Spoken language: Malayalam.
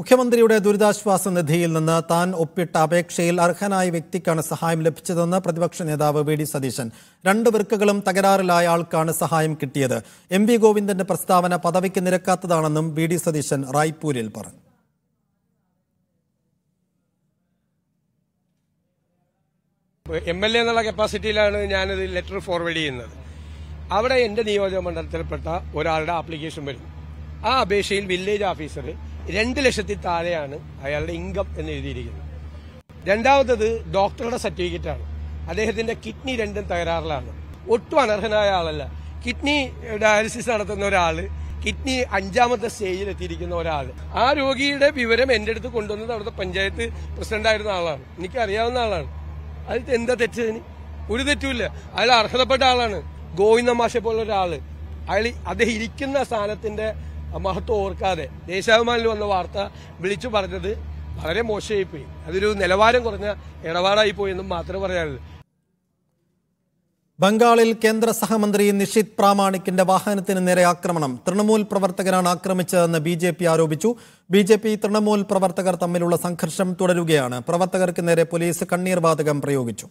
മുഖ്യമന്ത്രിയുടെ ദുരിതാശ്വാസ നിധിയിൽ നിന്ന് താൻ ഒപ്പിട്ട അപേക്ഷയിൽ അർഹനായ വ്യക്തിക്കാണ് സഹായം ലഭിച്ചതെന്ന് പ്രതിപക്ഷ നേതാവ് വി ഡി സതീശൻ രണ്ട് വർക്കുകളും തകരാറിലായ ആൾക്കാണ് സഹായം കിട്ടിയത് എം വി ഗോവിന്ദന്റെ പ്രസ്താവന പദവിക്ക് നിരക്കാത്തതാണെന്നും വി ഡി സതീശൻ റായ്പൂരിൽ പറഞ്ഞു എം എൽ എ എന്നുള്ള കപ്പാസിറ്റിയിലാണ് ഞാനത് ലെറ്റർ ഫോർവേഡ് ചെയ്യുന്നത് അവിടെ എന്റെ നിയോജക മണ്ഡലത്തിൽപ്പെട്ട ഒരാളുടെ ആപ്ലിക്കേഷൻ വരും ആ അപേക്ഷയിൽ വില്ലേജ് ഓഫീസർ രണ്ട് ലക്ഷത്തി താഴെയാണ് അയാളുടെ ഇൻകം എന്ന് എഴുതിയിരിക്കുന്നത് രണ്ടാമത്തത് ഡോക്ടറുടെ സർട്ടിഫിക്കറ്റാണ് അദ്ദേഹത്തിന്റെ കിഡ്നി രണ്ടും തകരാറിലാണ് ഒട്ടും അനർഹനായ ആളല്ല കിഡ്നി ഡയാലിസിസ് നടത്തുന്ന ഒരാൾ കിഡ്നി അഞ്ചാമത്തെ സ്റ്റേജിൽ എത്തിയിരിക്കുന്ന ഒരാൾ ആ രോഗിയുടെ വിവരം എന്റെ അടുത്ത് കൊണ്ടുവന്നത് അവിടുത്തെ പഞ്ചായത്ത് പ്രസിഡന്റായിരുന്ന ആളാണ് എനിക്ക് അറിയാവുന്ന ആളാണ് അതിൽ എന്താ തെറ്റതിന് ഒരു തെറ്റുമില്ല അയാൾ അർഹതപ്പെട്ട ആളാണ് ഗോവിന്ദ മാഷെ പോലുള്ള ഒരാള് അയാൾ അദ്ദേഹം ഇരിക്കുന്ന സ്ഥാനത്തിന്റെ മഹത്വം ഓർക്കാതെ ദേശാഭിമാനിൽ വന്ന വാർത്ത വിളിച്ചു പറഞ്ഞത് വളരെ മോശമായിപ്പോയി അതൊരു നിലവാരം കുറഞ്ഞ ഇടപാടായി പോയി എന്നും മാത്രം പറയാനുള്ളൂ ബംഗാളിൽ കേന്ദ്ര സഹമന്ത്രി നിഷിത് പ്രാമാണിക്കിന്റെ വാഹനത്തിന് നേരെ ആക്രമണം തൃണമൂൽ പ്രവർത്തകരാണ് ആക്രമിച്ചതെന്ന് ബി ജെ പി ആരോപിച്ചു ബി ജെ പി തൃണമൂൽ പ്രവർത്തകർ തമ്മിലുള്ള സംഘർഷം തുടരുകയാണ് പ്രവർത്തകർക്ക് നേരെ പോലീസ് കണ്ണീർ വാതകം പ്രയോഗിച്ചു